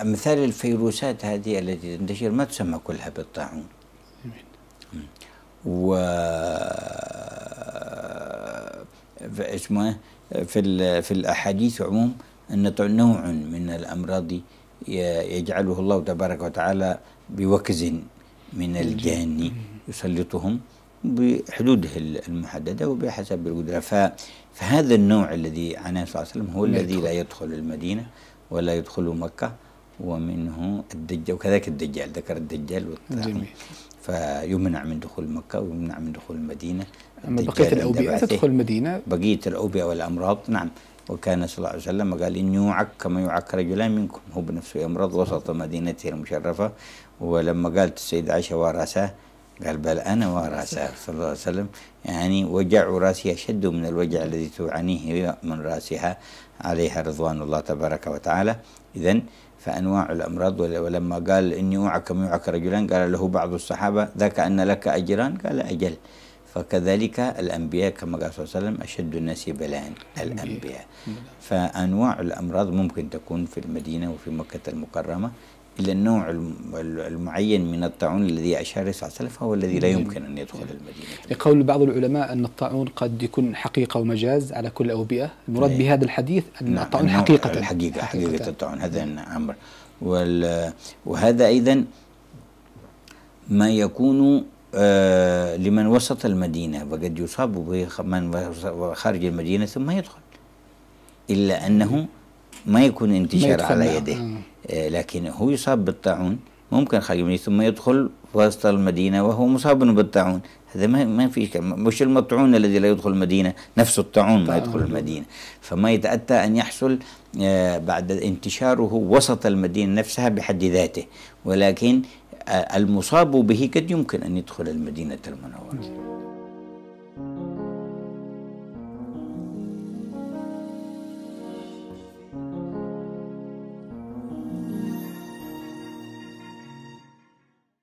امثال الفيروسات هذه التي تنتشر ما تسمى كلها بالطاعون و إيه؟ في اسمه في الاحاديث عموم ان نوع من الامراض يجعله الله تبارك وتعالى بوكز من الجان يسلطهم بحدوده المحددة وبحسب القدرة فهذا النوع الذي عنه صلى الله عليه وسلم هو الذي لا يدخل المدينة ولا يدخل مكة ومنه الدجال وكذلك الدجال ذكر الدجال جميل فيمنع من دخول مكة ويمنع من دخول المدينة أما بقية الأوبئة تدخل المدينة بقية الأوبئة والأمراض نعم وكان صلى الله عليه وسلم قال إن يوعك كما يوعك رجلان منكم هو بنفسه يمرض وسط مدينته المشرفة ولما قالت السيدة عائشة وراسه قال بل أنا وراسه صلى الله عليه وسلم يعني وجع راسها أشد من الوجع الذي تعانيه من راسها عليها رضوان الله تبارك وتعالى إذا فأنواع الأمراض ولما قال إني أوعك كما يوعك رجلان قال له بعض الصحابة ذاك أن لك أجران قال أجل فكذلك الأنبياء كما قال صلى الله عليه وسلم أشد الناس بلاء الأنبياء فأنواع الأمراض ممكن تكون في المدينة وفي مكة المكرمة إلا النوع المعين من الطاعون الذي أشار صلى الله عليه وسلم هو الذي لا يمكن أن يدخل المدينة يقول بعض العلماء أن الطاعون قد يكون حقيقة ومجاز على كل أوبئة المراد إيه. بهذا الحديث أن نعم، الطاعون حقيقة الحقيقة حقيقة, حقيقة الطاعون هذا أمر وهذا أيضا ما يكون آه، لمن وسط المدينة وقد يصاب من خارج المدينة ثم يدخل إلا أنه ما يكون انتشار على يده آه، لكن هو يصاب بالطاعون ممكن خارج المدينة ثم يدخل وسط المدينة وهو مصاب بالطاعون هذا ما ما في مش المطعون الذي لا يدخل المدينة نفس الطاعون ما يدخل المدينة فما يتأتى أن يحصل آه، بعد انتشاره وسط المدينة نفسها بحد ذاته ولكن المصاب به قد يمكن أن يدخل المدينة المنورة